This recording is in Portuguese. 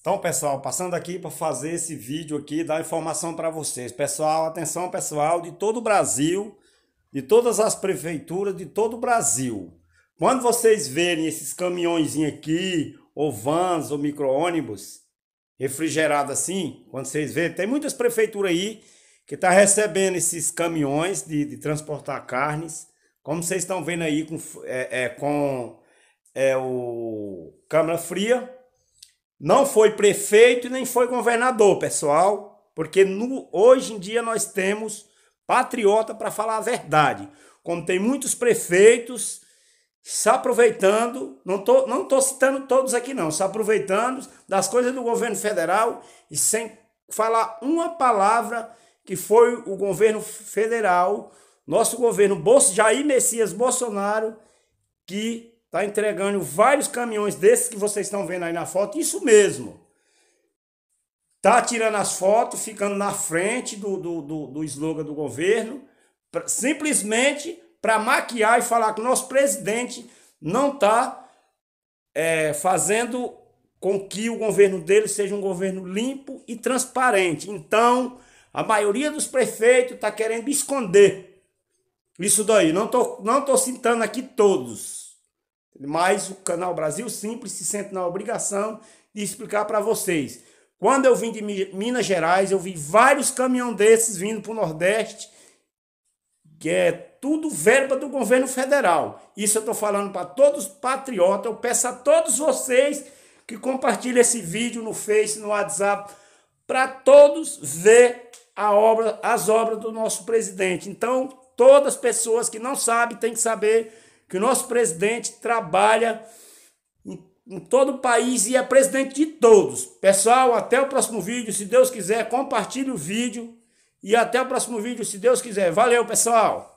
Então, pessoal, passando aqui para fazer esse vídeo aqui, dar informação para vocês. Pessoal, atenção pessoal de todo o Brasil, de todas as prefeituras de todo o Brasil. Quando vocês verem esses caminhões aqui, ou vans, ou micro-ônibus, refrigerado assim, quando vocês verem, tem muitas prefeituras aí que estão tá recebendo esses caminhões de, de, transportar carnes, como vocês estão vendo aí com, é, é, com é, o câmera fria, não foi prefeito e nem foi governador, pessoal, porque no, hoje em dia nós temos patriota para falar a verdade. Como tem muitos prefeitos se aproveitando, não estou não tô citando todos aqui não, se aproveitando das coisas do governo federal e sem falar uma palavra que foi o governo federal, nosso governo Jair Messias Bolsonaro, que Está entregando vários caminhões desses que vocês estão vendo aí na foto, isso mesmo. Está tirando as fotos, ficando na frente do, do, do, do slogan do governo, pra, simplesmente para maquiar e falar que o nosso presidente não está é, fazendo com que o governo dele seja um governo limpo e transparente. Então, a maioria dos prefeitos está querendo esconder isso daí. Não estou tô, não tô citando aqui todos. Mas o canal Brasil Simples se sente na obrigação de explicar para vocês. Quando eu vim de Minas Gerais, eu vi vários caminhões desses vindo para o Nordeste, que é tudo verba do governo federal. Isso eu estou falando para todos os patriotas. Eu peço a todos vocês que compartilhem esse vídeo no Face, no WhatsApp, para todos ver a obra, as obras do nosso presidente. Então, todas as pessoas que não sabem têm que saber que o nosso presidente trabalha em, em todo o país e é presidente de todos. Pessoal, até o próximo vídeo. Se Deus quiser, compartilhe o vídeo. E até o próximo vídeo, se Deus quiser. Valeu, pessoal!